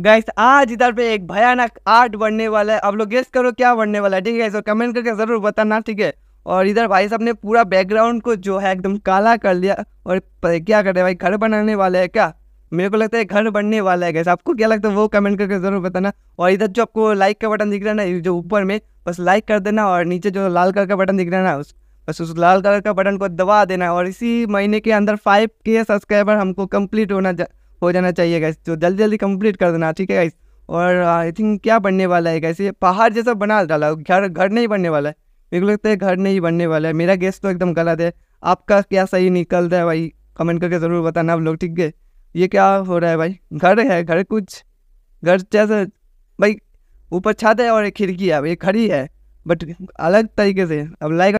guys आज इधर पे एक भयानक आर्ट बढ़ने वाला है आप लोग गेस्ट करो क्या बढ़ने वाला है ठीक है और कमेंट करके ज़रूर बताना ठीक है और इधर भाई साहब ने पूरा बैकग्राउंड को जो है एकदम काला कर लिया और क्या कर रहे भाई घर बनाने वाले है क्या मेरे को लगता है घर बनने वाला है गैस आपको क्या लगता है वो कमेंट करके ज़रूर बताना और इधर जो आपको लाइक का बटन दिख रहा है ना जो ऊपर में बस लाइक कर देना और नीचे जो लाल कलर का बटन दिख रहा है ना उस बस उस लाल कलर का बटन को दबा देना और इसी महीने के अंदर फाइव के सब्सक्राइबर हमको कंप्लीट होना हो जाना चाहिए गैस तो जल्दी जल्दी कंप्लीट कर देना ठीक है गैस और आई uh, थिंक क्या बनने वाला है कैसे पहाड़ जैसा बना डाला घर घर नहीं बनने वाला है मेरे को लगता है घर नहीं बनने वाला है मेरा गेस्ट तो एकदम गलत है आपका क्या सही निकलता है भाई कमेंट करके ज़रूर बताना आप लोग ठीक है ये क्या हो रहा है भाई घर है घर कुछ घर जैसा भाई ऊपर छत है और एक खिड़की है ये खड़ी है बट अलग तरीके से अब लाइक